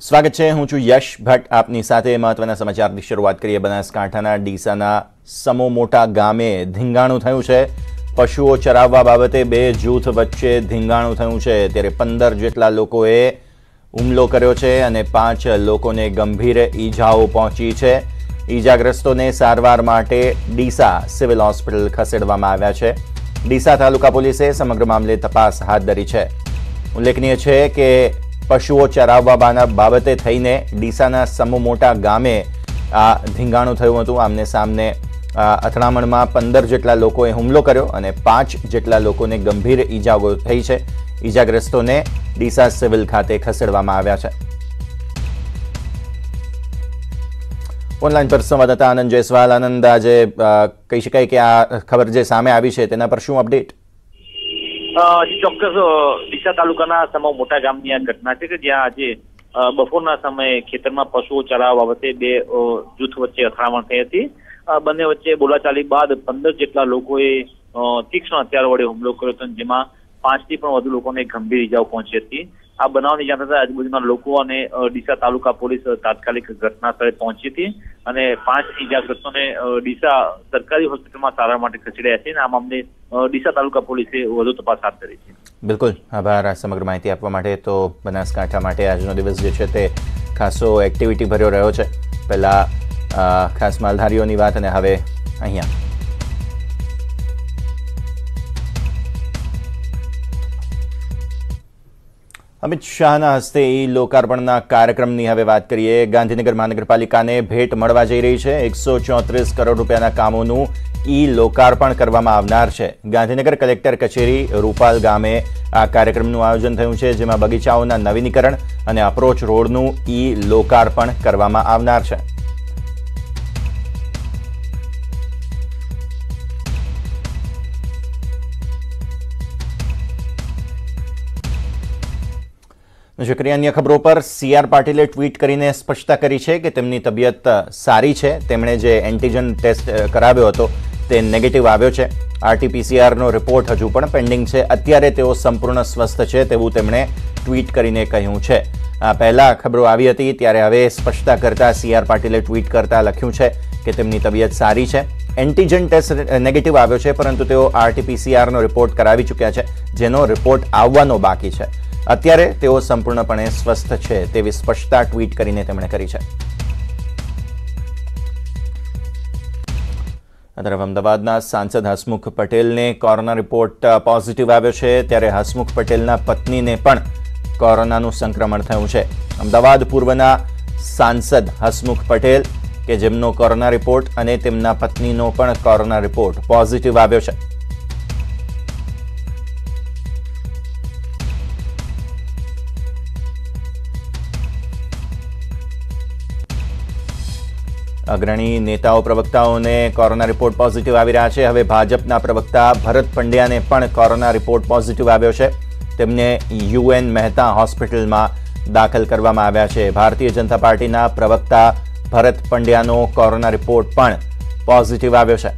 સ્વાગત છે હું છું યશ ભટ્ટ આપની સાથે મહત્વના સમાચારની શરૂઆત કરીએ બનાસકાંઠાના ડીસાના સમો મોટા ગામે ધીંગાણું થયું છે પશુઓ ચરાવવા બાબતે બે જૂથ વચ્ચે ધીંગાણું થયું છે ત્યારે પંદર જેટલા લોકોએ હુમલો કર્યો છે અને પાંચ લોકોને ગંભીર ઈજાઓ પહોંચી છે ઈજાગ્રસ્તોને સારવાર માટે ડીસા સિવિલ હોસ્પિટલ ખસેડવામાં આવ્યા છે ડીસા તાલુકા પોલીસે સમગ્ર મામલે તપાસ હાથ ધરી છે ઉલ્લેખનીય છે કે પશુઓ ચરાવવાના બાબતે થઈને ડીસાના સમોમોટા ગામે આ ધીંગાણું થયું હતું આમને સામને અથડામણમાં પંદર જેટલા લોકોએ હુમલો કર્યો અને પાંચ જેટલા લોકોને ગંભીર ઈજાઓ થઈ છે ઈજાગ્રસ્તોને ડીસા સિવિલ ખાતે ખસેડવામાં આવ્યા છે ઓનલાઈન પર સંવાદદાતા આનંદ જયસ્વાલ આનંદ આજે કહી શકાય કે આ ખબર જે સામે આવી છે તેના પર શું અપડેટ ચોક્કસ ડીસા તાલુકાના સમા મોટા ગામની આ ઘટના છે કે જ્યાં આજે બપોરના સમયે ખેતરમાં પશુઓ ચરાવવા બાબતે બે જૂથ વચ્ચે અથડામણ થઈ હતી બંને વચ્ચે બોલાચાલી બાદ પંદર જેટલા લોકોએ તીક્ષ્ણ હથિયાર વડે હુમલો કર્યો હતો જેમાં પાંચ થી પણ વધુ લોકોને ગંભીર ઇજાઓ પહોંચી હતી આ બનાવની જાણ થતા આજુબાજુના લોકો અને ડીસા તાલુકા પોલીસ તાત્કાલિક ઘટના સ્થળે પહોંચી હતી અને પાંચ ઇજાગ્રસ્તોને ડીસા સરકારી હોસ્પિટલમાં સારવાર માટે ખસેડ્યા છે અને આ મામલે ડીસા તાલુકા પોલીસે વધુ તપાસ હાથ ધરી છે બિલકુલ આભાર આ સમગ્ર માહિતી આપવા માટે તો બનાસકાંઠા માટે આજનો દિવસ જે છે તે ખાસો એક્ટિવિટી ભર્યો રહ્યો છે પહેલાં ખાસ માલધારીઓની વાત અને હવે અહીંયા અમિત શાહના હસ્તે ઈ લોકાર્પણના કાર્યક્રમની હવે વાત કરીએ ગાંધીનગર મહાનગરપાલિકાને ભેટ મળવા જઈ રહી છે એકસો ચોત્રીસ કરોડ રૂપિયાના કામોનું ઈ લોકાર્પણ કરવામાં આવનાર છે ગાંધીનગર કલેક્ટર કચેરી રૂપાલ ગામે આ કાર્યક્રમનું આયોજન થયું છે જેમાં બગીચાઓના નવીનીકરણ અને અપ્રોચ રોડનું ઈ લોકાર્પણ કરવામાં આવનાર છે જેકરી ખબરો પર સીઆર પાટીલે ટ્વીટ કરીને સ્પષ્ટતા કરી છે કે તેમની તબિયત સારી છે તેમણે જે એન્ટીજન ટેસ્ટ કરાવ્યો હતો તે નેગેટિવ આવ્યો છે આરટીપીસીઆરનો રિપોર્ટ હજુ પણ પેન્ડિંગ છે અત્યારે તેઓ સંપૂર્ણ સ્વસ્થ છે તેવું તેમણે ટ્વીટ કરીને કહ્યું છે આ પહેલાં ખબરો આવી હતી ત્યારે હવે સ્પષ્ટતા કરતાં સીઆર પાટીલે ટ્વીટ કરતાં લખ્યું છે કે તેમની તબિયત સારી છે એન્ટીજન ટેસ્ટ નેગેટિવ આવ્યો છે પરંતુ તેઓ આરટીપીસીઆરનો રિપોર્ટ કરાવી ચૂક્યા છે જેનો રિપોર્ટ આવવાનો બાકી છે અત્યારે તેઓ સંપૂર્ણપણે સ્વસ્થ છે તેવી સ્પષ્ટતા ટ્વીટ કરીને તેમણે કરી છે તરફ અમદાવાદના સાંસદ હસમુખ પટેલને કોરોના રિપોર્ટ પોઝિટિવ આવ્યો છે ત્યારે હસમુખ પટેલના પત્નીને પણ કોરોનાનું સંક્રમણ થયું છે અમદાવાદ પૂર્વના સાંસદ હસમુખ પટેલ કે જેમનો કોરોના રિપોર્ટ અને તેમના પત્નીનો પણ કોરોના રિપોર્ટ પોઝિટિવ આવ્યો છે અગ્રણી નેતાઓ પ્રવક્તાઓને કોરોના રિપોર્ટ પોઝિટિવ આવી રહ્યા છે હવે ભાજપના પ્રવક્તા ભરત પંડ્યાને પણ કોરોના રિપોર્ટ પોઝિટિવ આવ્યો છે તેમને યુએન મહેતા હોસ્પિટલમાં દાખલ કરવામાં આવ્યા છે ભારતીય જનતા પાર્ટીના પ્રવક્તા ભરત પંડ્યાનો કોરોના રિપોર્ટ પણ પોઝિટિવ આવ્યો છે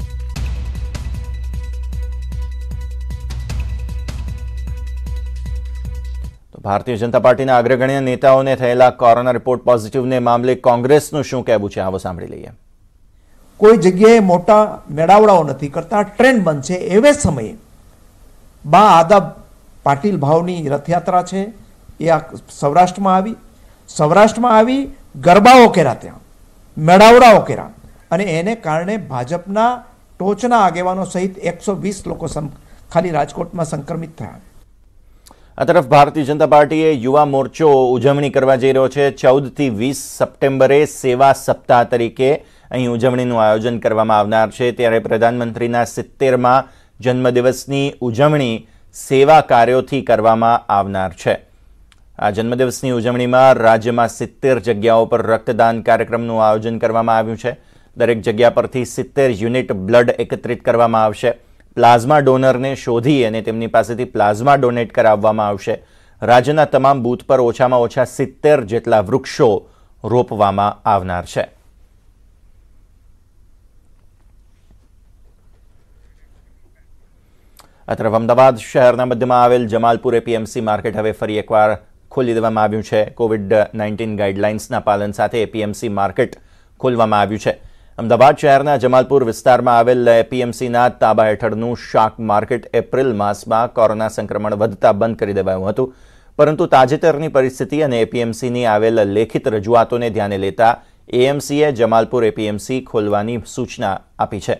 ભારતીય જનતા પાર્ટીના અગ્રગણ્ય નેતાઓને થયેલા કોરોના રિપોર્ટ પોઝિટિવને મામલે કોંગ્રેસનું શું કહેવું છે આવો સાંભળી લઈએ કોઈ જગ્યાએ મોટા મેળાવડાઓ નથી કરતા ટ્રેન્ડ બનશે એવે સમયે બા આદબ પાટીલ ભાવની રથયાત્રા છે એ આ સૌરાષ્ટ્રમાં આવી સૌરાષ્ટ્રમાં આવી ગરબાઓ કર્યા ત્યાં મેળાવડાઓ કર્યા અને એને કારણે ભાજપના ટોચના આગેવાનો સહિત એકસો વીસ લોકો ખાલી રાજકોટમાં સંક્રમિત થયા આ તરફ ભારતીય જનતા પાર્ટીએ યુવા મોરચો ઉજવણી કરવા જઈ રહ્યો છે ચૌદથી વીસ સપ્ટેમ્બરે સેવા સપ્તાહ તરીકે અહીં ઉજવણીનું આયોજન કરવામાં આવનાર છે ત્યારે પ્રધાનમંત્રીના સિત્તેરમાં જન્મદિવસની ઉજવણી સેવા કાર્યોથી કરવામાં આવનાર છે આ જન્મદિવસની ઉજવણીમાં રાજ્યમાં સિત્તેર જગ્યાઓ પર રક્તદાન કાર્યક્રમનું આયોજન કરવામાં આવ્યું છે દરેક જગ્યા પરથી સિત્તેર યુનિટ બ્લડ એકત્રિત કરવામાં આવશે પ્લાઝમા ડોનરને શોધી અને તેમની પાસેથી પ્લાઝમા ડોનેટ કરાવવામાં આવશે રાજ્યના તમામ બૂથ પર ઓછામાં ઓછા સિત્તેર જેટલા વૃક્ષો રોપવામાં આવનાર છે આ અમદાવાદ શહેરના મધ્યમાં આવેલ જમાલપુર એપીએમસી માર્કેટ હવે ફરી એકવાર ખોલી દેવામાં આવ્યું છે કોવિડ નાઇન્ટીન ગાઈડલાઇન્સના પાલન સાથે એપીએમસી માર્કેટ ખોલવામાં આવ્યું છે અમદાવાદ શહેરના જમાલપુર વિસ્તારમાં આવેલ એપીએમસીના તાબા હેઠળનું શાક માર્કેટ એપ્રિલ માસમાં કોરોના સંક્રમણ વધતા બંધ કરી દેવાયું હતું પરંતુ તાજેતરની પરિસ્થિતિ અને એપીએમસીની આવેલ લેખિત રજૂઆતોને ધ્યાને લેતા એએમસીએ જમાલપુર એપીએમસી ખોલવાની સૂચના આપી છે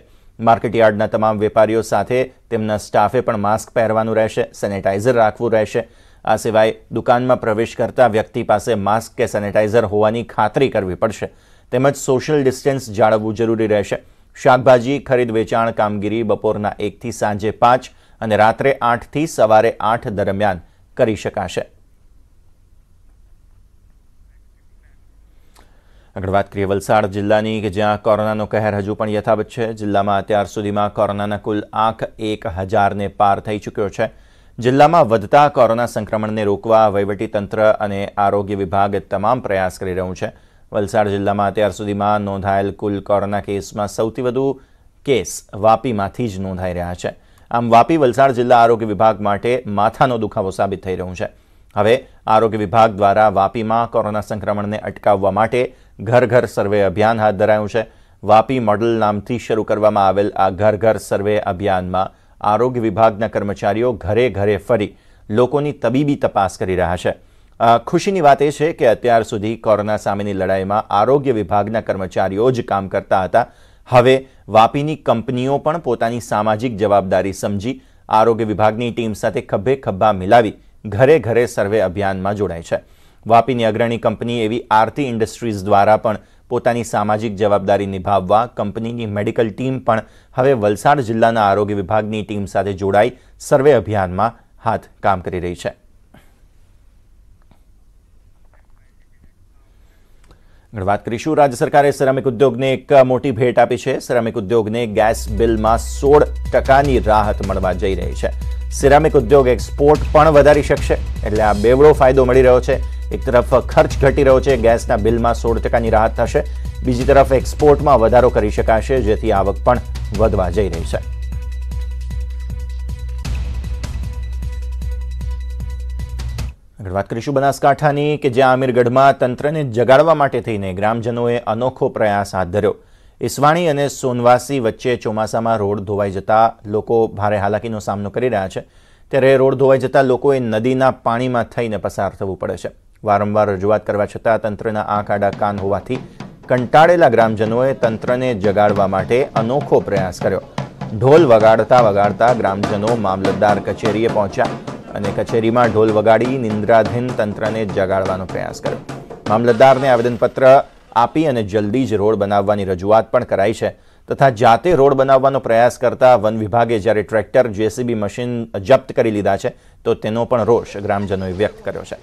માર્કેટયાર્ડના તમામ વેપારીઓ સાથે તેમના સ્ટાફે પણ માસ્ક પહેરવાનું રહેશે સેનેટાઇઝર રાખવું રહેશે આ સિવાય દુકાનમાં પ્રવેશ કરતા વ્યક્તિ પાસે માસ્ક કે સેનેટાઇઝર હોવાની ખાતરી કરવી પડશે તેમજ સોશિયલ ડિસ્ટન્સ જાળવવું જરૂરી રહેશે શાકભાજી ખરીદ વેચાણ કામગીરી બપોરના એકથી સાંજે પાંચ અને રાત્રે આઠથી સવારે આઠ દરમિયાન કરી શકાશે આગળ વાત કરીએ વલસાડ જિલ્લાની કે જ્યાં કોરોનાનો કહેર હજુ પણ યથાવત છે જિલ્લામાં અત્યાર સુધીમાં કોરોનાના કુલ આંખ એક હજારને પાર થઈ ચૂક્યો છે જિલ્લામાં વધતા કોરોના સંક્રમણને રોકવા વહીવટીતંત્ર અને આરોગ્ય વિભાગ તમામ પ્રયાસ કરી રહ્યું છે વલસાડ જિલ્લામાં અત્યાર સુધીમાં નોંધાયેલ કુલ કોરોના કેસમાં સૌથી વધુ કેસ વાપીમાંથી જ નોંધાઈ રહ્યા છે આમ વાપી વલસાડ જિલ્લા આરોગ્ય વિભાગ માટે માથાનો દુખાવો સાબિત થઈ રહ્યું છે હવે આરોગ્ય વિભાગ દ્વારા વાપીમાં કોરોના સંક્રમણને અટકાવવા માટે ઘર ઘર સર્વે અભિયાન હાથ ધરાયું છે વાપી મોડલ નામથી શરૂ કરવામાં આવેલ આ ઘર ઘર સર્વે અભિયાનમાં આરોગ્ય વિભાગના કર્મચારીઓ ઘરે ઘરે ફરી લોકોની તબીબી તપાસ કરી રહ્યા છે ખુશીની વાત એ છે કે અત્યાર સુધી કોરોના સામેની લડાઈમાં આરોગ્ય વિભાગના કર્મચારીઓ જ કામ કરતા હતા હવે વાપીની કંપનીઓ પણ પોતાની સામાજિક જવાબદારી સમજી આરોગ્ય વિભાગની ટીમ સાથે ખભે ખભા મિલાવી ઘરે ઘરે સર્વે અભિયાનમાં જોડાય છે વાપીની અગ્રણી કંપની એવી આરતી ઇન્ડસ્ટ્રીઝ દ્વારા પણ પોતાની સામાજિક જવાબદારી નિભાવવા કંપનીની મેડિકલ ટીમ પણ હવે વલસાડ જિલ્લાના આરોગ્ય વિભાગની ટીમ સાથે જોડાઈ સર્વે અભિયાનમાં હાથ કામ કરી રહી છે આગળ વાત કરીશું રાજ્ય સરકારે સેરામિક ઉદ્યોગને એક મોટી ભેટ આપી છે સેરામિક ઉદ્યોગને ગેસ બિલમાં સોળ ટકાની રાહત મળવા જઈ રહી છે સિરામિક ઉદ્યોગ એક્સપોર્ટ પણ વધારી શકશે એટલે આ બેવડો ફાયદો મળી રહ્યો છે એક તરફ ખર્ચ ઘટી રહ્યો છે ગેસના બિલમાં સોળ ટકાની રાહત થશે બીજી તરફ એક્સપોર્ટમાં વધારો કરી શકાશે જેથી આવક પણ વધવા જઈ રહી છે આગળ વાત કરીશું બનાસકાંઠાની કે જ્યાં આમીરગઢમાં તંત્રને જગાડવા માટે થઈને ગ્રામજનોએ અનોખો પ્રયાસ હાથ ધર્યો ઈસવાણી અને સોનવાસી વચ્ચે ચોમાસામાં રોડ ધોવાઈ જતા લોકો ભારે હાલાકીનો સામનો કરી રહ્યા છે ત્યારે રોડ ધોવાઈ જતા લોકોએ નદીના પાણીમાં થઈને પસાર થવું પડે છે વારંવાર રજૂઆત કરવા છતાં તંત્રના આંખ આડા કાન હોવાથી કંટાળેલા ગ્રામજનોએ તંત્રને જગાડવા માટે અનોખો પ્રયાસ કર્યો ઢોલ વગાડતા વગાડતા ગ્રામજનો મામલતદાર કચેરીએ પહોંચ્યા અને કચેરીમાં ઢોલ વગાડી નિંદ્રાધીન તંત્રને જગાડવાનો પ્રયાસ કર્યો મામલતદારને આવેદનપત્ર આપી અને જલ્દી જ રોડ બનાવવાની રજૂઆત પણ કરાઈ છે તથા જાતે રોડ બનાવવાનો પ્રયાસ કરતા વન વિભાગે જ્યારે ટ્રેક્ટર જેસીબી મશીન જપ્ત કરી લીધા છે તો તેનો પણ રોષ ગ્રામજનોએ વ્યક્ત કર્યો છે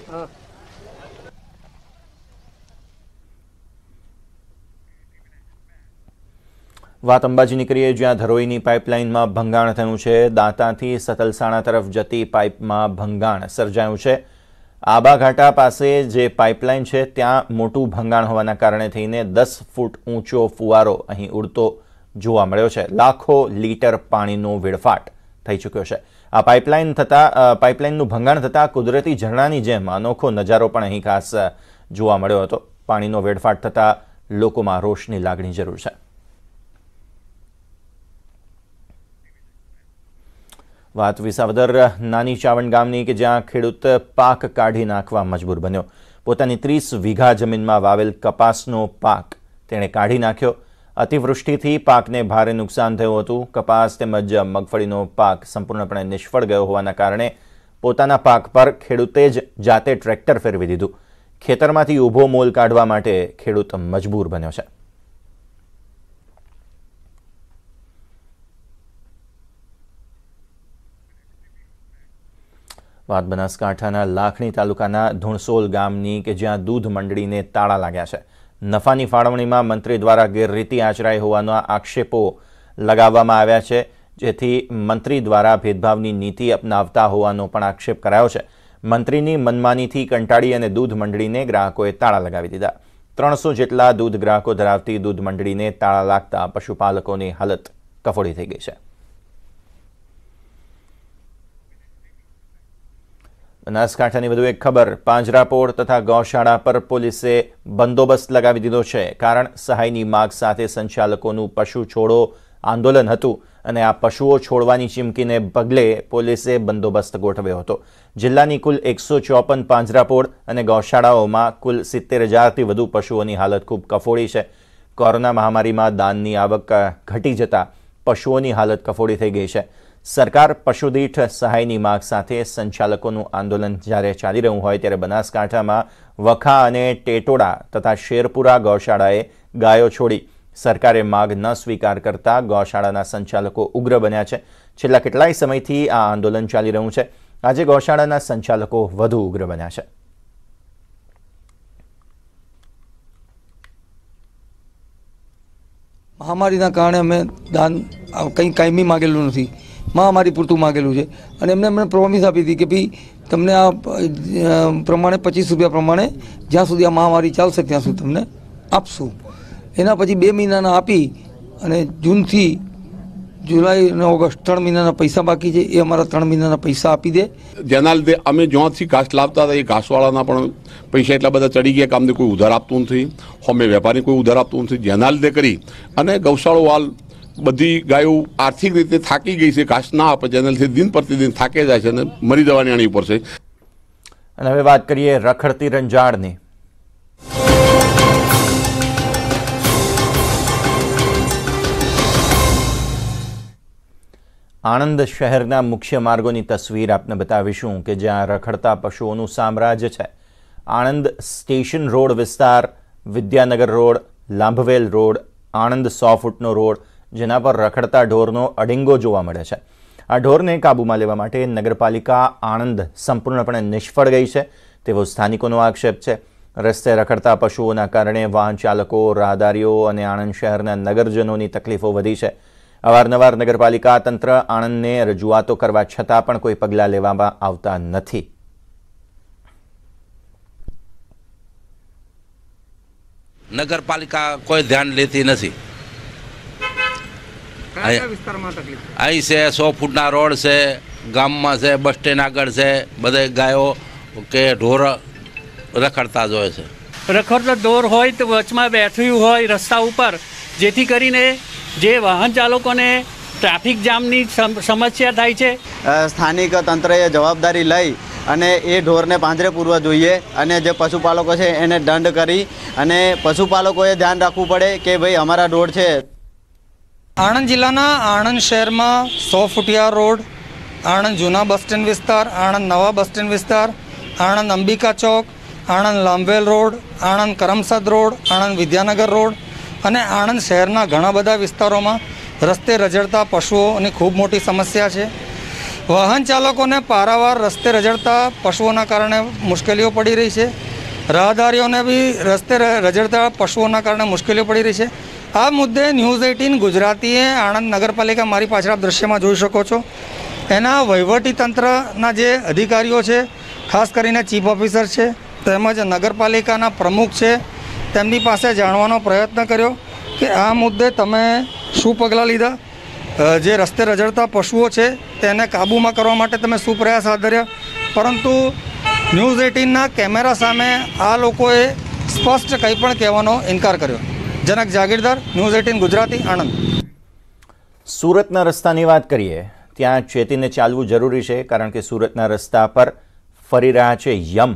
વાત અંબાજી નીકળીએ જ્યાં ધરોઈની પાઇપલાઇનમાં ભંગાણ થયું છે દાંતાથી સતલસાણા તરફ જતી પાઇપમાં ભંગાણ સર્જાયું છે આબાઘાટા પાસે જે પાઇપલાઇન છે ત્યાં મોટું ભંગાણ હોવાના કારણે થઈને દસ ફૂટ ઊંચો ફુવારો અહીં ઉડતો જોવા મળ્યો છે લાખો લીટર પાણીનો વેડફાટ થઈ ચૂક્યો છે આ પાઇપલાઇન થતાં પાઇપલાઇનનું ભંગાણ થતાં કુદરતી ઝરણાની જેમ અનોખો નજારો પણ અહીં ખાસ જોવા મળ્યો હતો પાણીનો વેડફાટ થતાં લોકોમાં રોષની લાગણી જરૂર છે વાત વિસાવદર નાની ચાવણ ગામની કે જ્યાં ખેડૂત પાક કાઢી નાખવા મજબૂર બન્યો પોતાની ત્રીસ વીઘા જમીનમાં વાવેલ કપાસનો પાક તેણે કાઢી નાખ્યો અતિવૃષ્ટિથી પાકને ભારે નુકસાન થયું હતું કપાસ તેમજ મગફળીનો પાક સંપૂર્ણપણે નિષ્ફળ ગયો હોવાના કારણે પોતાના પાક પર ખેડૂતે જ જાતે ટ્રેક્ટર ફેરવી દીધું ખેતરમાંથી ઊભો મોલ કાઢવા માટે ખેડૂત મજબૂર બન્યો છે વાત બનાસકાંઠાના લાખણી તાલુકાના ધુણસોલ ગામની કે જ્યાં દૂધ મંડળીને તાળા લાગ્યા છે નફાની ફાળવણીમાં મંત્રી દ્વારા ગેરરીતિ આચરાઈ હોવાના આક્ષેપો લગાવવામાં આવ્યા છે જેથી મંત્રી દ્વારા ભેદભાવની નીતિ અપનાવતા હોવાનો પણ આક્ષેપ કરાયો છે મંત્રીની મનમાનીથી કંટાળી અને દૂધ મંડળીને ગ્રાહકોએ તાળા લગાવી દીધા ત્રણસો જેટલા દૂધ ગ્રાહકો ધરાવતી દૂધ મંડળીને તાળા લાગતા પશુપાલકોની હાલત કફોડી થઈ ગઈ છે બનાસકાંઠાની વધુ એક ખબર પાંજરાપોળ તથા ગૌશાળા પર પોલીસે બંદોબસ્ત લગાવી દીધો છે કારણ સહાયની માગ સાથે સંચાલકોનું પશુ છોડો આંદોલન હતું અને આ પશુઓ છોડવાની ચીમકીને પગલે પોલીસે બંદોબસ્ત ગોઠવ્યો હતો જિલ્લાની કુલ એકસો ચોપન પાંજરાપોળ અને ગૌશાળાઓમાં કુલ સિત્તેર હજારથી વધુ પશુઓની હાલત ખૂબ કફોડી છે કોરોના મહામારીમાં દાનની આવક ઘટી જતાં પશુઓની હાલત કફોડી થઈ ગઈ છે સરકાર પશુદીઠ સહાયની માગ સાથે સંચાલકોનું આંદોલન જ્યારે ચાલી રહ્યું હોય ત્યારે બનાસકાંઠામાં વખા અને ટેટોડા તથા શેરપુરા ગૌશાળાએ ગાયો છોડી સરકારે માગ ન સ્વીકાર કરતા ગૌશાળાના સંચાલકો ઉગ્ર બન્યા છે છેલ્લા કેટલાય સમયથી આ આંદોલન ચાલી રહ્યું છે આજે ગૌશાળાના સંચાલકો વધુ ઉગ્ર બન્યા છે મહામારીના કારણે અમે દાન કંઈ કાયમી માગેલું નથી મહામારી પૂરતું માગેલું છે અને એમને એમણે પ્રોમિસ આપી હતી કે ભાઈ તમને આ પ્રમાણે પચીસ રૂપિયા પ્રમાણે જ્યાં સુધી આ મહામારી ચાલશે ત્યાં સુધી તમને આપશું એના પછી બે મહિનાના આપી અને જૂનથી જુલાઈ અને ઓગસ્ટ ત્રણ મહિનાના પૈસા બાકી છે એ અમારા ત્રણ મહિનાના પૈસા આપી દે જેના લીધે અમે જ્યાંથી ઘાસ લાવતા હતા એ ઘાસવાળાના પણ પૈસા એટલા બધા ચડી ગયા કે અમને કોઈ ઉધાર આપતું નથી હોમે વેપારી કોઈ ઉધાર આપતું નથી જેના લીધે કરી અને ગૌશાળો વાલ બધી ગાયો આર્થિક રીતે થાકી ગઈ છે ઘાસ ના આપે છે એનાથી દિન પ્રતિદિન થાકે જાય છે અને મરી જવાની આની ઉપર છે અને હવે વાત કરીએ રખડતી રંજાડની આણંદ શહેરના મુખ્ય માર્ગોની તસવીર આપને બતાવીશું કે જ્યાં રખડતા પશુઓનું સામ્રાજ્ય છે આણંદ સ્ટેશન રોડ વિસ્તાર વિદ્યાનગર રોડ લાંભવેલ રોડ આણંદ સો ફૂટનો રોડ જેના પર રખડતા ઢોરનો અડિંગો જોવા મળે છે આ ઢોરને કાબૂમાં લેવા માટે નગરપાલિકા આણંદ સંપૂર્ણપણે નિષ્ફળ ગઈ છે તેવો સ્થાનિકોનો આક્ષેપ છે રસ્તે રખડતા પશુઓના કારણે વાહન ચાલકો રાહદારીઓ અને આણંદ શહેરના નગરજનોની તકલીફો વધી છે અવારનવાર નગરપાલિકા તંત્ર આણંદને રજૂઆતો કરવા છતાં પણ કોઈ પગલાં લેવામાં આવતા નથી નગરપાલિકા કોઈ ધ્યાન લેતી નથી અહીં છે સો ફૂટના રોડ છે ગામમાં છે બસ સ્ટેન્ડ આગળ છે બધે ગાયો કે ઢોર રખડતા જ હોય છે રખડતો ઢોર હોય તો વચમાં બેઠ્યું હોય રસ્તા ઉપર જેથી કરીને જે વાહન ચાલકોને ટ્રાફિક જામની સમસ્યા થાય છે સ્થાનિક તંત્રએ જવાબદારી લઈ અને એ ઢોરને પાંજરે પૂરવા જોઈએ અને જે પશુપાલકો છે એને દંડ કરી અને પશુપાલકોએ ધ્યાન રાખવું પડે કે ભાઈ અમારા ઢોર છે આણંદ જિલ્લાના આણંદ શહેરમાં સો ફૂટિયા રોડ આણંદ જૂના બસ સ્ટેન્ડ વિસ્તાર આણંદ નવા બસ સ્ટેન્ડ વિસ્તાર આણંદ અંબિકા ચોક Anand Lambhvel road Anand Karamsad road Anand Vidyanagar road અને આણંદ શહેરના ઘણા બધા વિસ્તારોમાં રસ્તે રજડતા પશુઓની ખૂબ મોટી સમસ્યા છે વાહન ચાલકોને પારાવાર રસ્તે રજડતા પશુઓના કારણે મુશ્કેલીઓ પડી રહી છે રાહદારીઓને બી રસ્તે રજડતા પશુઓના કારણે મુશ્કેલીઓ પડી રહી છે આ મુદ્દે ન્યૂઝ એઇટીન ગુજરાતીએ આણંદ નગરપાલિકા મારી પાછળ આપ દૃશ્યમાં જોઈ શકો છો એના વહીવટીતંત્રના જે અધિકારીઓ છે ખાસ કરીને ચીફ ઓફિસર છે તેમજ નગરપાલિકાના પ્રમુખ છે તેમની પાસે જાણવાનો પ્રયત્ન કર્યો કે આ મુદ્દે તમે શું પગલાં લીધા જે રસ્તે રજડતા પશુઓ છે તેને કાબૂમાં કરવા માટે તમે શું પ્રયાસ આધર્યા પરંતુ ન્યૂઝ એઇટીનના કેમેરા સામે આ લોકોએ સ્પષ્ટ કંઈ પણ કહેવાનો ઇનકાર કર્યો જનક જાગીરદાર ન્યૂઝ એટીન ગુજરાતી આણંદ સુરતના રસ્તાની વાત કરીએ ત્યાં ચેતીને ચાલવું જરૂરી છે કારણ કે સુરતના રસ્તા પર ફરી રહ્યા છે યમ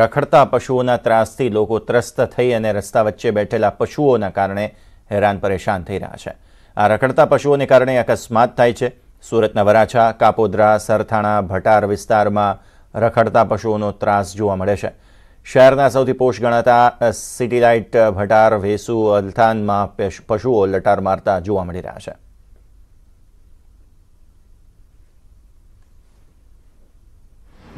રખડતા પશુઓના ત્રાસથી લોકો ત્રસ્ત થઈ અને રસ્તા વચ્ચે બેઠેલા પશુઓના કારણે હેરાન પરેશાન થઈ રહ્યા છે આ રખડતા પશુઓને કારણે અકસ્માત થાય છે સુરતના વરાછા કાપોદ્રા સરથાણા ભટાર વિસ્તારમાં રખડતા પશુઓનો ત્રાસ જોવા મળે છે શહેરના સૌથી પોષ ગણાતા સિટીલાઇટ ભટાર વેસુ અલથાનમાં પશુઓ લટાર મારતા જોવા મળી રહ્યા છે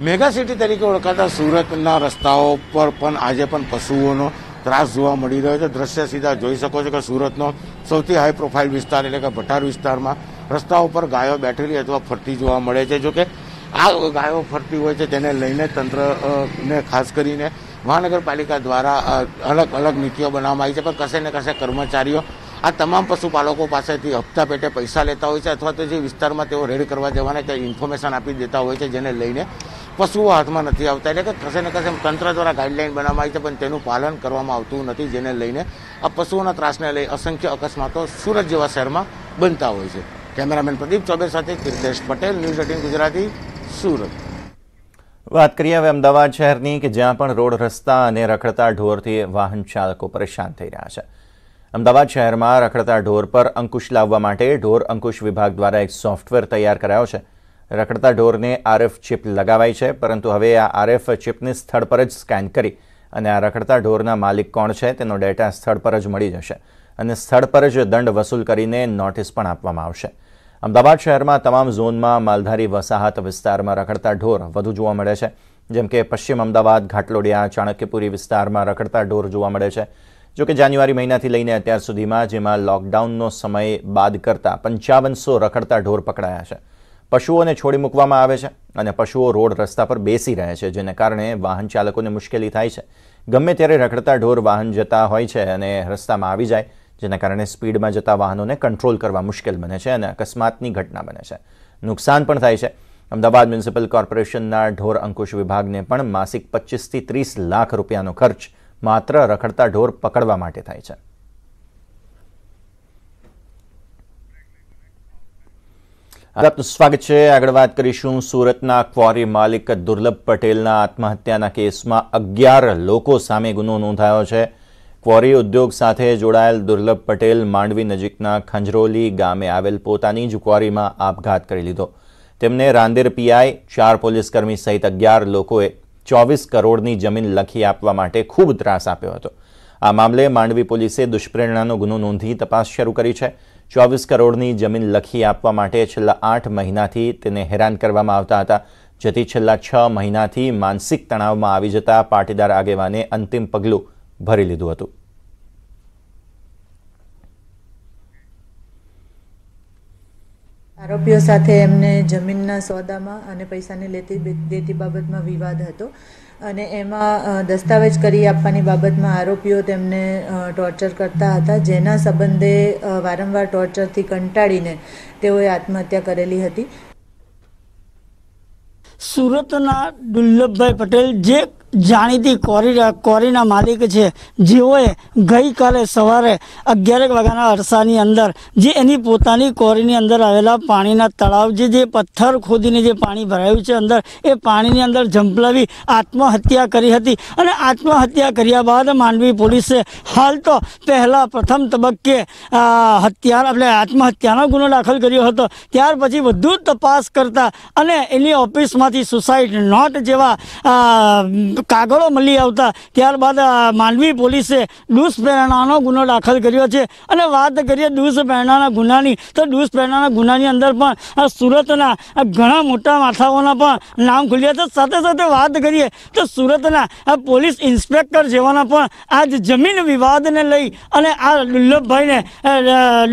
મેગા સિટી તરીકે ઓળખાતા સુરતના રસ્તાઓ પર પણ આજે પણ પશુઓનો ત્રાસ જોવા મળી રહ્યો છે દ્રશ્ય સીધા જોઈ શકો છો કે સુરતનો સૌથી હાઈ પ્રોફાઇલ વિસ્તાર એટલે કે ભટાર વિસ્તારમાં રસ્તાઓ પર ગાયો બેઠેલી અથવા ફરતી જોવા મળે છે જોકે આ ગાયો ફરતી હોય છે તેને લઈને તંત્રને ખાસ કરીને મહાનગરપાલિકા દ્વારા અલગ અલગ નીતિઓ બનાવવામાં આવી છે પણ કશે ને કશે કર્મચારીઓ આ તમામ પશુપાલકો પાસેથી હપ્તા પેટે પૈસા લેતા હોય છે અથવા તો જે વિસ્તારમાં તેઓ રેડ કરવા જવાના ત્યાં ઇન્ફોર્મેશન આપી દેતા હોય છે જેને લઈને પશુઓ હાથમાં નથી આવતા એટલે કે કશે ને કશે તંત્ર દ્વારા ગાઈડલાઈન બનાવવામાં આવી છે પણ તેનું પાલન કરવામાં આવતું નથી જેને લઈને આ પશુઓના ત્રાસને લઈ અસંખ્ય અકસ્માતો સુરત જેવા શહેરમાં બનતા હોય છે કેમેરામેન પ્રદીપ ચોબે સાથે કિર્તેશ પટેલ ન્યૂઝ એટીન ગુજરાતી સુરત વાત કરીએ હવે અમદાવાદ શહેરની કે જ્યાં પણ રોડ રસ્તા અને રખડતા ઢોરથી વાહન ચાલકો પરેશાન થઈ રહ્યા છે અમદાવાદ શહેરમાં રખડતા ઢોર પર અંકુશ લાવવા માટે ઢોર અંકુશ વિભાગ દ્વારા એક સોફ્ટવેર તૈયાર કરાયો છે રખડતા ઢોરને આરએફ ચિપ લગાવાઈ છે પરંતુ હવે આ આરએફ ચિપને સ્થળ પર જ સ્કેન કરી અને આ રખડતા ઢોરના માલિક કોણ છે તેનો ડેટા સ્થળ પર જ મળી જશે અને સ્થળ પર જ દંડ વસૂલ કરીને નોટિસ પણ આપવામાં આવશે અમદાવાદ શહેરમાં તમામ ઝોનમાં માલધારી વસાહત વિસ્તારમાં રખડતા ઢોર વધુ જોવા મળે છે જેમ કે પશ્ચિમ અમદાવાદ ઘાટલોડિયા ચાણક્યપુરી વિસ્તારમાં રખડતા ઢોર જોવા મળે છે જો કે જાન્યુઆરી મહિનાથી લઈને અત્યાર સુધીમાં જેમાં લોકડાઉનનો સમય બાદ કરતાં પંચાવનસો રખડતા ઢોર પકડાયા છે પશુઓને છોડી મૂકવામાં આવે છે અને પશુઓ રોડ રસ્તા પર બેસી રહે છે જેને કારણે વાહન ચાલકોને મુશ્કેલી થાય છે ગમે ત્યારે રખડતા ઢોર વાહન જતા હોય છે અને રસ્તામાં આવી જાય જેના કારણે સ્પીડમાં જતા વાહનોને કંટ્રોલ કરવા મુશ્કેલ બને છે અને અકસ્માતની ઘટના બને છે નુકસાન પણ થાય છે અમદાવાદ મ્યુનિસિપલ કોર્પોરેશનના ઢોર અંકુશ વિભાગને પણ માસિક પચીસથી ત્રીસ લાખ રૂપિયાનો ખર્ચ માત્ર રખડતા ઢોર પકડવા માટે થાય છે આપનું સ્વાગત છે આગળ વાત કરીશું સુરતના ક્વોરી માલિક દુર્લભ પટેલના આત્મહત્યાના કેસમાં અગિયાર લોકો સામે ગુનો નોંધાયો છે ક્વોરી ઉદ્યોગ સાથે જોડાયેલ દુર્લભ પટેલ માંડવી નજીકના ખંજરોલી ગામે આવેલ પોતાની જ ક્વોરીમાં આપઘાત કરી લીધો તેમને રાંદેર પીઆઈ ચાર પોલીસકર્મી સહિત અગિયાર લોકોએ ચોવીસ કરોડની જમીન લખી આપવા માટે ખૂબ ત્રાસ આપ્યો હતો આ મામલે માંડવી પોલીસે દુષ્પ્રેરણાનો ગુનો નોંધી તપાસ શરૂ કરી છે ચોવીસ કરોડની જમીન લખી આપવા માટે છેલ્લા આઠ મહિનાથી તેને હેરાન કરવામાં આવતા હતા જેથી છેલ્લા છ મહિનાથી માનસિક તણાવમાં આવી જતા પાટીદાર આગેવાને અંતિમ પગલું ભરી લીધું હતું આરોપીઓ સાથે એમને જમીનના સોદામાં અને પૈસાની લેતી દેતી બાબતમાં વિવાદ હતો અને એમાં દસ્તાવેજ કરી આપવાની બાબતમાં આરોપીઓ તેમને ટોર્ચર કરતા હતા જેના સંબંધે વારંવાર ટોર્ચરથી કંટાળીને તેઓએ આત્મહત્યા કરેલી હતી સુરતના દુર્લભભાઈ પટેલ જે જાણીતી કોરી કોરીના માલિક છે જેઓએ ગઈકાલે સવારે અગિયારેક વાગ્યાના અરસાની અંદર જે એની પોતાની કોરીની અંદર આવેલા પાણીના તળાવ જે જે પથ્થર ખોદીને જે પાણી ભરાયું છે અંદર એ પાણીની અંદર ઝંપલાવી આત્મહત્યા કરી હતી અને આત્મહત્યા કર્યા બાદ માંડવી પોલીસે હાલ તો પહેલાં પ્રથમ તબક્કે હત્યા આપણે આત્મહત્યાનો ગુનો દાખલ કર્યો હતો ત્યાર પછી વધુ તપાસ કરતા અને એની ઓફિસમાંથી સુસાઇડ નોટ જેવા કાગળો મળી આવતા ત્યારબાદ માંડવી પોલીસે દુષ્પ્રેરણાનો ગુનો દાખલ કર્યો છે અને વાત કરીએ દુષ્પ્રેરણાના ગુનાની તો દુષ્પ્રેરણાના ગુનાની અંદર પણ સુરતના ઘણા મોટા માથાઓના પણ નામ ખુલ્યા છે સાથે સાથે વાત કરીએ તો સુરતના પોલીસ ઇન્સ્પેક્ટર જેવાના પણ આજ જમીન વિવાદને લઈ અને આ દુર્લભભાઈને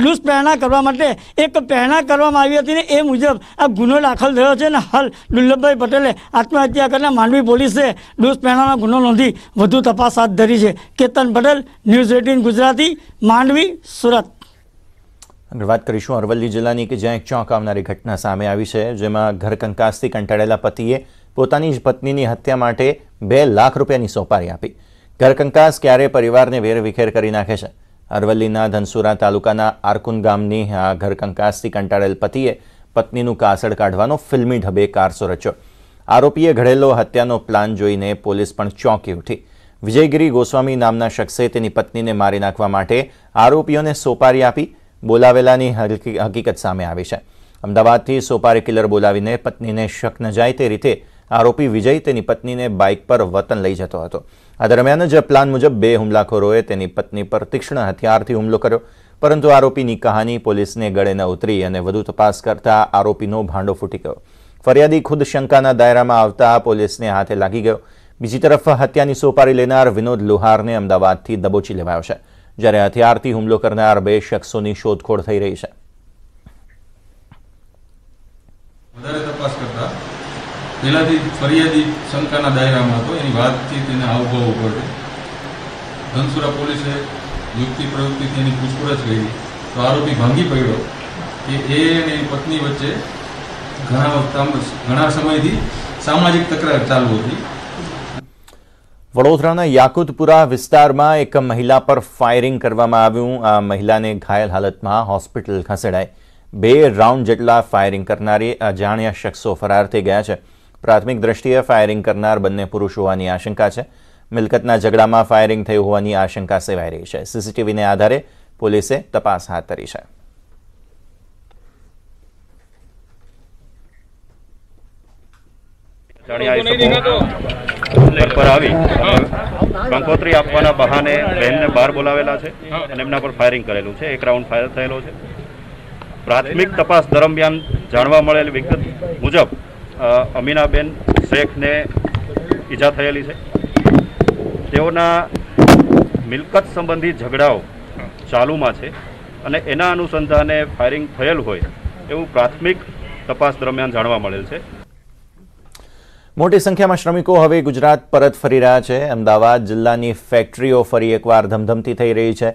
દુષ્પ્રેરણા કરવા માટે એક પ્રેરણા કરવામાં આવી હતી ને એ મુજબ આ ગુનો દાખલ થયો છે ને હાલ દુર્લભભાઈ પટેલે આત્મહત્યા કરીને માંડવી પોલીસે દુષ જુસ પ્રેરણાનો ગુનો નોંધી વધુ તપાસ હાથ ધરી છે કેતન પટેલ ન્યૂઝ એટીન ગુજરાતી માંડવી સુરત અને વાત કરીશું અરવલ્લી જિલ્લાની કે જ્યાં એક ચોંક આવનારી ઘટના સામે આવી છે જેમાં ઘર કંટાળેલા પતિએ પોતાની જ પત્નીની હત્યા માટે બે લાખ રૂપિયાની સોપારી આપી ઘર કંકાસ ક્યારે પરિવારને વેરવિખેર કરી નાખે છે અરવલ્લીના ધનસુરા તાલુકાના આરકુન ગામની આ ઘર કંકાસથી કંટાળેલ પતિએ પત્નીનું કાસળ કાઢવાનો ફિલ્મી ઢબે કારસો રચ્યો આરોપીએ ઘડેલો હત્યાનો પ્લાન જોઈને પોલીસ પણ ચોંકી ઉઠી વિજયગીરી ગોસ્વામી નામના શખ્સે તેની પત્નીને મારી નાખવા માટે આરોપીઓને સોપારી આપી બોલાવેલાની હકીકત સામે આવી છે અમદાવાદથી સોપારી કિલર બોલાવીને પત્નીને શક ન જાય તે રીતે આરોપી વિજય તેની પત્નીને બાઇક પર વતન લઈ જતો હતો આ દરમિયાન જ પ્લાન મુજબ બે હુમલાખોરોએ તેની પત્ની પર તીક્ષ્ણ હથિયારથી હુમલો કર્યો પરંતુ આરોપીની કહાની પોલીસને ગળે ન ઉતરી અને વધુ તપાસ કરતા આરોપીનો ભાંડો ફૂટી ગયો ફરિયાદી ખુદ શંકાના દાયરામાં આવતા પોલીસને હાથે લાગી ગયો બીજી તરફ હત્યાની સોપારી લેનાર વિનોદ લુહારને અમદાવાદથી દબોચી લેવાયો છે જ્યારે હથિયારથી હુમલો કરનાર બે શખ્સોની શોધખોળ થઈ રહી છે વધારે તપાસ કરતા પહેલાથી ફરિયાદી શંકાના દાયરામાં હતો એની વાતથી તેને હાવભાવ ઉપર ધનસુરા પોલીસે યુક્તિ પ્રવૃત્તિથી એની પૂછપરછ કરી તો આરોપી ભાંગી પડ્યો કે એ અને પત્ની વચ્ચે ઘણા સમયથી સામાજિક તકરાર ચાલુ હતી વડોદરાના યાકુતપુરા વિસ્તારમાં એક મહિલા પર ફાયરિંગ કરવામાં આવ્યું આ મહિલાને ઘાયલ હાલતમાં હોસ્પિટલ ખસેડાય બે રાઉન્ડ જેટલા ફાયરિંગ કરનારી અજાણ્યા શખ્સો ફરાર થઈ ગયા છે પ્રાથમિક દ્રષ્ટિએ ફાયરિંગ કરનાર બંને પુરુષ હોવાની આશંકા છે મિલકતના ઝઘડામાં ફાયરિંગ થયું હોવાની આશંકા સેવાઈ રહી છે સીસીટીવીને આધારે પોલીસે તપાસ હાથ ધરી છે જાણી આવી આવી કંકોત્રી આપવાના બહાને બહેનને બહાર બોલાવેલા છે અને એમના પર ફાયરિંગ કરેલું છે એક રાઉન્ડ ફાયર થયેલો છે પ્રાથમિક તપાસ દરમિયાન જાણવા મળેલી વિગત મુજબ અમીનાબેન શેખને ઈજા થયેલી છે તેઓના મિલકત સંબંધી ઝઘડાઓ ચાલુમાં છે અને એના અનુસંધાને ફાયરિંગ થયેલ હોય એવું પ્રાથમિક તપાસ દરમિયાન જાણવા મળેલ છે મોટી સંખ્યામાં શ્રમિકો હવે ગુજરાત પરત ફરી રહ્યા છે અમદાવાદ જિલ્લાની ફેક્ટરીઓ ફરી એકવાર ધમધમતી થઈ રહી છે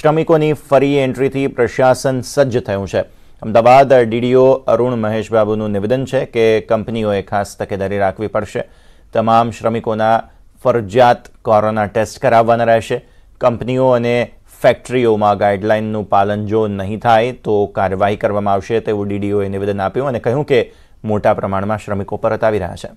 શ્રમિકોની ફરી એન્ટ્રીથી પ્રશાસન સજ્જ થયું છે અમદાવાદ ડીડીઓ અરુણ મહેશબાબુનું નિવેદન છે કે કંપનીઓએ ખાસ તકેદારી રાખવી પડશે તમામ શ્રમિકોના ફરજિયાત કોરોના ટેસ્ટ કરાવવાના રહેશે કંપનીઓ અને ફેક્ટરીઓમાં ગાઈડલાઇનનું પાલન જો નહીં થાય તો કાર્યવાહી કરવામાં આવશે તેવું ડીડીઓએ નિવેદન આપ્યું અને કહ્યું કે મોટા પ્રમાણમાં શ્રમિકો પરત આવી રહ્યા છે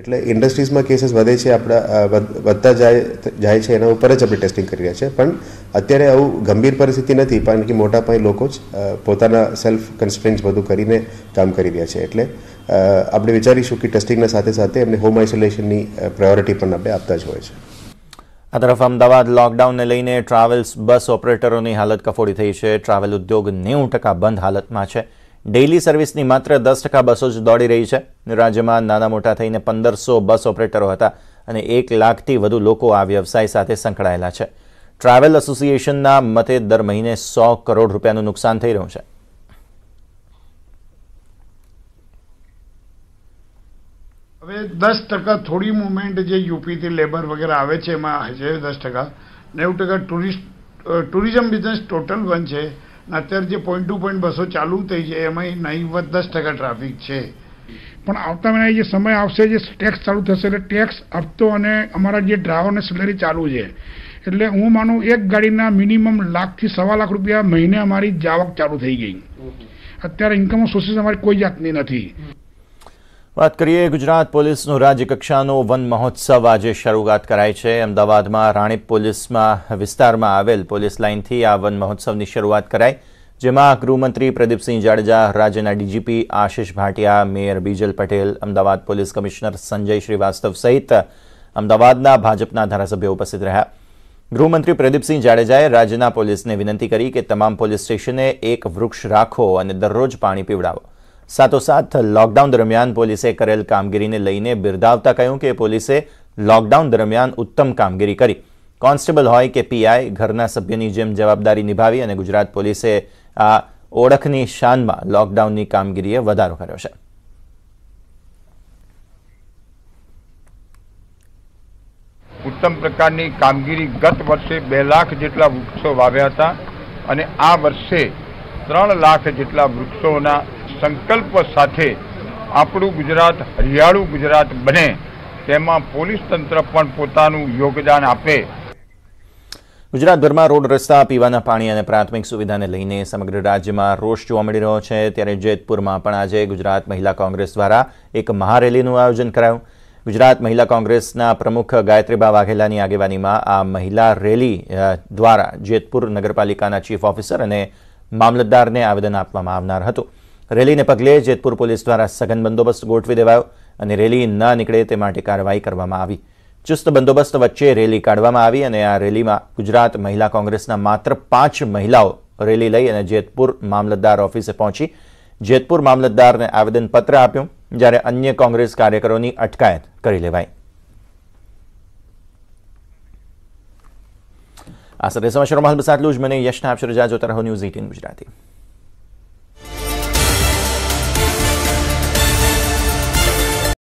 એટલે ઇન્ડસ્ટ્રીઝમાં કેસીસ વધે છે આપણા વધતા જાય જાય છે એના ઉપર જ આપણે ટેસ્ટિંગ કરી રહ્યા છીએ પણ અત્યારે આવું ગંભીર પરિસ્થિતિ નથી કારણ કે મોટા પાયે લોકો જ પોતાના સેલ્ફ કન્સ્ટ્રેન્સ બધું કરીને કામ કરી રહ્યા છે એટલે આપણે વિચારીશું કે ટેસ્ટિંગના સાથે સાથે એમને હોમ આઇસોલેશનની પ્રાયોરિટી પણ આપણે આપતા જ હોય છે આ તરફ અમદાવાદ લોકડાઉનને લઈને ટ્રાવેલ્સ બસ ઓપરેટરોની હાલત કફોડી થઈ છે ટ્રાવેલ ઉદ્યોગ નેવું ટકા બંધ હાલતમાં છે ડેઇલી સર્વિસની માત્ર દસ ટકા બસો જ દોડી રહી છે રાજ્યમાં નાના મોટા થઈને પંદરસો બસ ઓપરેટરો હતા અને એક લાખથી વધુ લોકો આ વ્યવસાય સાથે સંકળાયેલા છે ટ્રાવેલ એસોસિએશનના મતે દર મહિને સો કરોડ રૂપિયાનું નુકસાન થઈ રહ્યું છે હવે દસ ટકા થોડી મુવમેન્ટ જે યુપીથી લેબર વગેરે આવે છે એમાં છે દસ ટકા નેવું ટકા tourist tourism business total one છે અત્યારે જે પોઈન્ટ ટુ પોઈન્ટ બસો ચાલુ થઈ છે એમાં નહીવત દસ ટકા ટ્રાફિક છે પણ આવતા મહિના જે સમય આવશે જે ટેક્સ ચાલુ થશે એટલે ટેક્સ હપ્તો અને અમારા જે ડ્રાઈવરને સેલેરી ચાલુ છે એટલે હું માનું એક ગાડીના મિનિમમ લાખથી સવા લાખ રૂપિયા મહિને અમારી જાવક ચાલુ થઈ ગઈ અત્યારે ઇન્કમ સોર્સિસ અમારી કોઈ જાતની નથી વાત કરીએ ગુજરાત પોલીસનો રાજ્યકક્ષાનો વન મહોત્સવ આજે શરૂઆત કરાય છે અમદાવાદમાં રાણીપ પોલીસમાં વિસ્તારમાં આવેલ પોલીસ લાઇનથી આ વન મહોત્સવની શરૂઆત કરાઈ જેમાં ગૃહમંત્રી પ્રદીપસિંહ જાડેજા રાજ્યના DGP Ashish Bhatia mayor Bijal Patel Ahmedabad police commissioner Sanjay Shrivastava સહિત અમદાવાદના ભાજપના ધારાસભ્યો ઉપસ્થિત રહ્યા ગૃહમંત્રી પ્રદીપસિંહ જાડેજાએ રાજ્યના પોલીસને વિનંતી કરી કે તમામ પોલીસ સ્ટેશને એક વૃક્ષ રાખો અને દરરોજ પાણી પીવડાવો સાથોસાથ લોકડાઉન દરમિયાન પોલીસે કરેલ કામગીરીને લઈને બિરદાવતા કહ્યું કે પોલીસે લોકડાઉન દરમિયાન ઉત્તમ કામગીરી કરી કોન્સ્ટેબલ હોય કે પીઆઈ ઘરના સભ્યની જેમ જવાબદારી નિભાવી અને ગુજરાત પોલીસે આ ઓળખની શાનમાં લોકડાઉનની કામગીરીએ વધારો કર્યો છે ઉત્તમ પ્રકારની કામગીરી ગત વર્ષે બે લાખ જેટલા વૃક્ષો વાવ્યા હતા અને આ વર્ષે ત્રણ લાખ જેટલા વૃક્ષોના સંકલ્પ સાથે આપણું ગુજરાત હરિયાળું ગુજરાત બને તેમાં પોલીસ તંત્ર પણ પોતાનું યોગદાન આપે ગુજરાતભરમાં રોડ રસ્તા પીવાના પાણી અને પ્રાથમિક સુવિધાને લઈને સમગ્ર રાજ્યમાં રોષ જોવા મળી રહ્યો છે ત્યારે જેતપુરમાં પણ આજે ગુજરાત મહિલા કોંગ્રેસ દ્વારા એક મહારેલીનું આયોજન કરાયું ગુજરાત મહિલા કોંગ્રેસના પ્રમુખ ગાયત્રીબા વાઘેલાની આગેવાનીમાં આ મહિલા રેલી દ્વારા જેતપુર નગરપાલિકાના ચીફ ઓફિસર અને મામલતદારને આવેદન આપવામાં આવનાર હતું રેલીને પગલે જેતપુર પોલીસ દ્વારા સઘન બંદોબસ્ત ગોઠવી દેવાયો અને રેલી ના નીકળે તે માટે કાર્યવાહી કરવામાં આવી ચુસ્ત બંદોબસ્ત વચ્ચે રેલી કાઢવામાં આવી અને આ રેલીમાં ગુજરાત મહિલા કોંગ્રેસના માત્ર પાંચ મહિલાઓ રેલી લઈ અને જેતપુર મામલતદાર ઓફિસે પહોંચી જેતપુર મામલતદારને આવેદનપત્ર આપ્યું જ્યારે અન્ય કોંગ્રેસ કાર્યકરોની અટકાયત કરી લેવાઈ આ સાથે સમાચારોમાં હાલ બસ આટલું જ મને યશના આપશે રજા જોતા રહો ન્યૂઝ એટીન ગુજરાતી